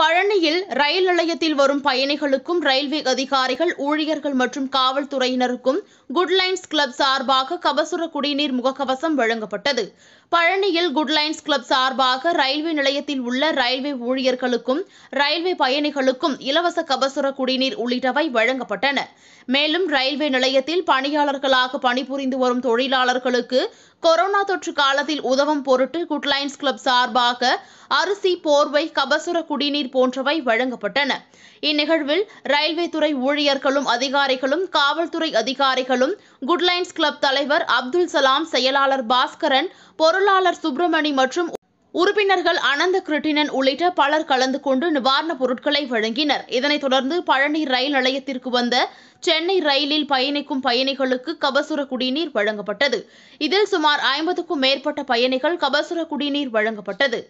பழனியில் ரயில் நிலையத்தில் வரும் பயணிகளுக்கும் ரயில்வே அதிகாரிகள் ஊழியர்கள் மற்றும் காவல்துறையினருக்கும் குட்லைன்ஸ் கிளப் சார்பாக கபசுர குடிநீர் முகக்கவசம் வழங்கப்பட்டது பழனியில் குட்லைன்ஸ் கிளப் சார்பாக ரயில்வே நிலையத்தில் உள்ள ரயில்வே ஊழியர்களுக்கும் ரயில்வே பயணிகளுக்கும் இலவச கபசுர குடிநீர் உள்ளிட்டவை வழங்கப்பட்டன மேலும் ரயில்வே நிலையத்தில் பணியாளர்களாக பணிபுரிந்து வரும் தொழிலாளர்களுக்கு கொரோனா தொற்று காலத்தில் உதவும் பொருட்டு குட்லைன்ஸ் கிளப் சார்பாக அரிசி போர்வை கபசுர குடிநீர் போன்றவை வழங்கப்பட்டன இந்நிகழ்வில் ரயில்வே துறை ஊழியர்களும் அதிகாரிகளும் காவல்துறை அதிகாரிகளும் குட்லைன்ஸ் கிளப் தலைவர் அப்துல் சலாம் செயலாளர் பாஸ்கரன் பொருளாளர் சுப்பிரமணி மற்றும் உறுப்பினர்கள் அனந்த கிருட்டினன் உள்ளிட்ட பலர் கலந்து கொண்டு நிவாரணப் பொருட்களை வழங்கினர் இதனைத் தொடர்ந்து பழனி ரயில் நிலையத்திற்கு வந்த சென்னை ரயிலில் பயணிக்கும் பயணிகளுக்கு கபசுர குடிநீர் வழங்கப்பட்டது இதில் சுமார் ஐம்பதுக்கும் மேற்பட்ட பயணிகள் கபசுர குடிநீர் வழங்கப்பட்டது